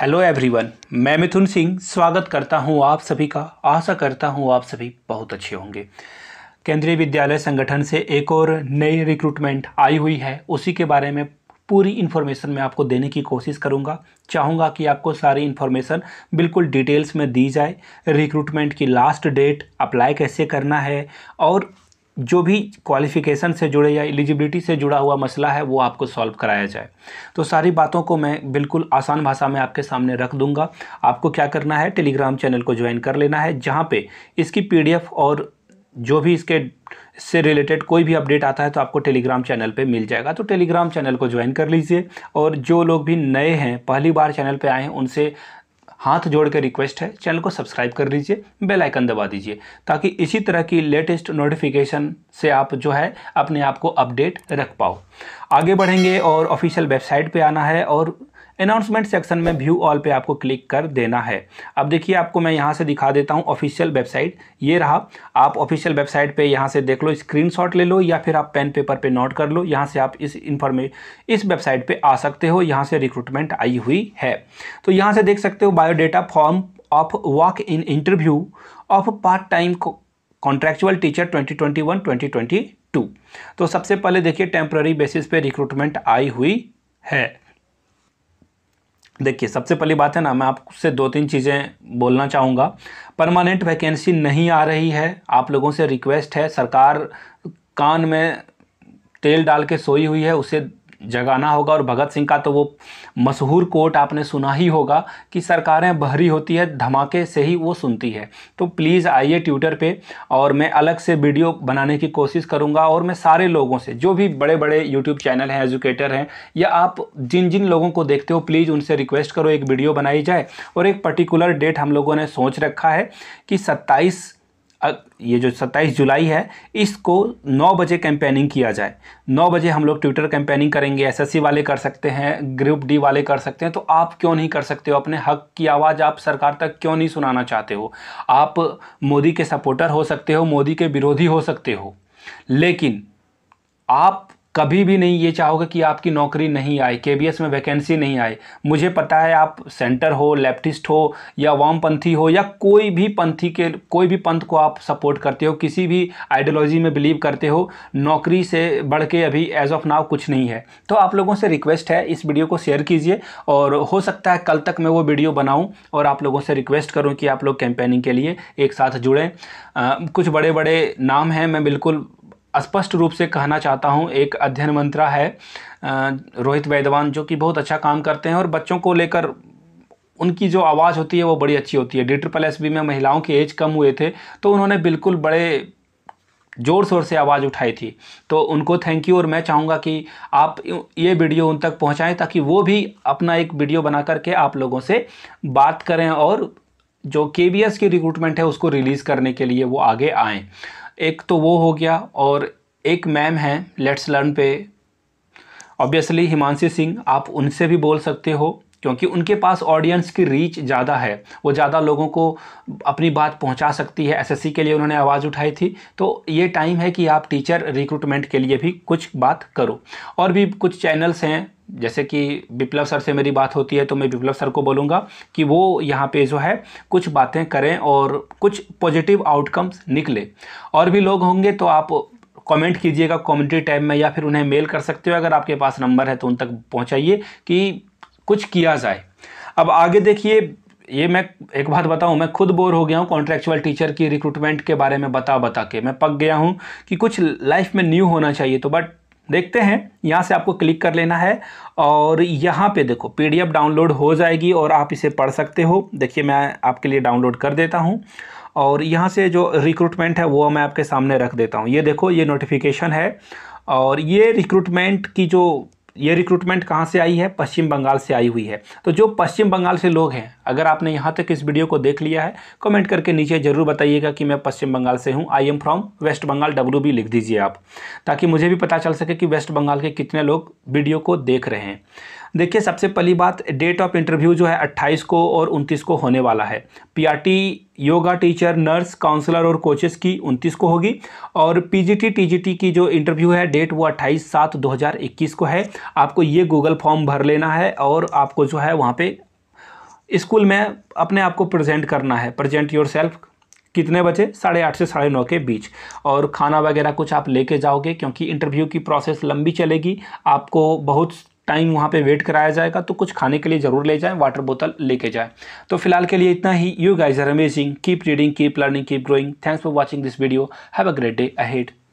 hello everyone मैं मिथुन सिंह स्वागत करता हूं आप सभी का आशा करता हूं आप सभी बहुत अच्छे होंगे केंद्रीय विद्यालय संगठन से एक और नई रिक्रूटमेंट आई हुई है उसी के बारे में पूरी इन्फॉर्मेशन मैं आपको देने की कोशिश करूंगा चाहूंगा कि आपको सारी इन्फॉर्मेशन बिल्कुल डिटेल्स में दी जाए रिक्रूटमेंट की लास्ट डेट अप्लाई कैसे करना है और जो भी क्वालिफ़िकेशन से जुड़े या एलिजिबिलिटी से जुड़ा हुआ मसला है वो आपको सॉल्व कराया जाए तो सारी बातों को मैं बिल्कुल आसान भाषा में आपके सामने रख दूंगा आपको क्या करना है टेलीग्राम चैनल को ज्वाइन कर लेना है जहाँ पे इसकी पीडीएफ और जो भी इसके से रिलेटेड कोई भी अपडेट आता है तो आपको टेलीग्राम चैनल पे मिल जाएगा तो टेलीग्राम चैनल को ज्वाइन कर लीजिए और जो लोग भी नए हैं पहली बार चैनल पे आए हैं उनसे हाथ जोड़ के रिक्वेस्ट है चैनल को सब्सक्राइब कर लीजिए बेल आइकन दबा दीजिए ताकि इसी तरह की लेटेस्ट नोटिफिकेशन से आप जो है अपने आप को अपडेट रख पाओ आगे बढ़ेंगे और ऑफिशियल वेबसाइट पे आना है और अनाउंसमेंट सेक्शन में व्यू ऑल पे आपको क्लिक कर देना है अब देखिए आपको मैं यहाँ से दिखा देता हूँ ऑफिशियल वेबसाइट ये रहा आप ऑफिशियल वेबसाइट पे यहाँ से देख लो स्क्रीनशॉट ले लो या फिर आप पेन पेपर पे नोट कर लो यहाँ से आप इस इन्फॉर्मे इस वेबसाइट पे आ सकते हो यहाँ से रिक्रूटमेंट आई हुई है तो यहाँ से देख सकते हो biodata form of walk in interview of part time contractual teacher 2021 2022 तो सबसे पहले देखिए टेम्प्ररी बेसिस पे रिक्रूटमेंट आई हुई है देखिए सबसे पहली बात है ना मैं आपसे दो तीन चीज़ें बोलना चाहूँगा परमानेंट वैकेंसी नहीं आ रही है आप लोगों से रिक्वेस्ट है सरकार कान में तेल डाल के सोई हुई है उसे जगाना होगा और भगत सिंह का तो वो मशहूर कोट आपने सुना ही होगा कि सरकारें बहरी होती है धमाके से ही वो सुनती है तो प्लीज़ आइए ट्विटर पे और मैं अलग से वीडियो बनाने की कोशिश करूँगा और मैं सारे लोगों से जो भी बड़े बड़े यूट्यूब चैनल हैं एजुकेटर हैं या आप जिन जिन लोगों को देखते हो प्लीज़ उनसे रिक्वेस्ट करो एक वीडियो बनाई जाए और एक पर्टिकुलर डेट हम लोगों ने सोच रखा है कि सत्ताईस ये जो 27 जुलाई है इसको 9 बजे कैंपेनिंग किया जाए 9 बजे हम लोग ट्विटर कैंपेनिंग करेंगे एसएससी वाले कर सकते हैं ग्रुप डी वाले कर सकते हैं तो आप क्यों नहीं कर सकते हो अपने हक की आवाज़ आप सरकार तक क्यों नहीं सुनाना चाहते हो आप मोदी के सपोर्टर हो सकते हो मोदी के विरोधी हो सकते हो लेकिन आप कभी भी नहीं ये चाहोगे कि आपकी नौकरी नहीं आए के में वैकेंसी नहीं आए मुझे पता है आप सेंटर हो लेफ्टिस्ट हो या वामपंथी हो या कोई भी पंथी के कोई भी पंथ को आप सपोर्ट करते हो किसी भी आइडियोलॉजी में बिलीव करते हो नौकरी से बढ़ के अभी एज ऑफ नाव कुछ नहीं है तो आप लोगों से रिक्वेस्ट है इस वीडियो को शेयर कीजिए और हो सकता है कल तक मैं वो वीडियो बनाऊँ और आप लोगों से रिक्वेस्ट करूँ कि आप लोग कैंपेनिंग के लिए एक साथ जुड़ें कुछ बड़े बड़े नाम हैं मैं बिल्कुल स्पष्ट रूप से कहना चाहता हूँ एक अध्ययन मंत्रा है रोहित वैदवान जो कि बहुत अच्छा काम करते हैं और बच्चों को लेकर उनकी जो आवाज़ होती है वो बड़ी अच्छी होती है डिटर ट्रिपल एस बी में महिलाओं के एज कम हुए थे तो उन्होंने बिल्कुल बड़े ज़ोर शोर से आवाज़ उठाई थी तो उनको थैंक यू और मैं चाहूँगा कि आप ये वीडियो उन तक पहुँचाएँ ताकि वो भी अपना एक वीडियो बना करके आप लोगों से बात करें और जो के की रिक्रूटमेंट है उसको रिलीज़ करने के लिए वो आगे आएँ एक तो वो हो गया और एक मैम हैं लेट्स लर्न पे ऑब्वियसली हिमांशी सिंह आप उनसे भी बोल सकते हो क्योंकि उनके पास ऑडियंस की रीच ज़्यादा है वो ज़्यादा लोगों को अपनी बात पहुंचा सकती है एसएससी के लिए उन्होंने आवाज़ उठाई थी तो ये टाइम है कि आप टीचर रिक्रूटमेंट के लिए भी कुछ बात करो और भी कुछ चैनल्स हैं जैसे कि विप्लव सर से मेरी बात होती है तो मैं विप्लव सर को बोलूँगा कि वो यहाँ पे जो है कुछ बातें करें और कुछ पॉजिटिव आउटकम्स निकले और भी लोग होंगे तो आप कमेंट कीजिएगा कमेंट्री टैब में या फिर उन्हें मेल कर सकते हो अगर आपके पास नंबर है तो उन तक पहुँचाइए कि कुछ किया जाए अब आगे देखिए ये मैं एक बात बताऊं मैं खुद बोर हो गया हूं कॉन्ट्रेक्चुअल टीचर की रिक्रूटमेंट के बारे में बता बता के मैं पक गया हूं कि कुछ लाइफ में न्यू होना चाहिए तो बट देखते हैं यहाँ से आपको क्लिक कर लेना है और यहाँ पे देखो पीडीएफ डाउनलोड हो जाएगी और आप इसे पढ़ सकते हो देखिए मैं आपके लिए डाउनलोड कर देता हूँ और यहाँ से जो रिक्रूटमेंट है वो मैं आपके सामने रख देता हूँ ये देखो ये नोटिफिकेशन है और ये रिक्रूटमेंट की जो ये रिक्रूटमेंट कहाँ से आई है पश्चिम बंगाल से आई हुई है तो जो पश्चिम बंगाल से लोग हैं अगर आपने यहाँ तक इस वीडियो को देख लिया है कमेंट करके नीचे ज़रूर बताइएगा कि मैं पश्चिम बंगाल से हूँ I am from West Bengal W B लिख दीजिए आप ताकि मुझे भी पता चल सके कि वेस्ट बंगाल के कितने लोग वीडियो को देख रहे हैं देखिए सबसे पहली बात डेट ऑफ इंटरव्यू जो है 28 को और 29 को होने वाला है PRT yoga teacher nurse counsellor और कोचेस की 29 को होगी और पीजीटी टीजीटी की जो इंटरव्यू है डेट वो 28 सात 2021 को है आपको ये गूगल फॉर्म भर लेना है और आपको जो है वहाँ पे स्कूल में अपने आप को प्रजेंट करना है प्रजेंट योर सेल्फ कितने बजे साढ़े आठ से साढ़े नौ के बीच और खाना वगैरह कुछ आप लेके जाओगे क्योंकि इंटरव्यू की प्रोसेस लंबी चलेगी आपको बहुत टाइम वहाँ पे वेट कराया जाएगा तो कुछ खाने के लिए ज़रूर ले जाएं वाटर बोतल लेके जाएं तो फिलहाल के लिए इतना ही you guys are amazing keep reading keep learning keep growing thanks for watching this video have a great day ahead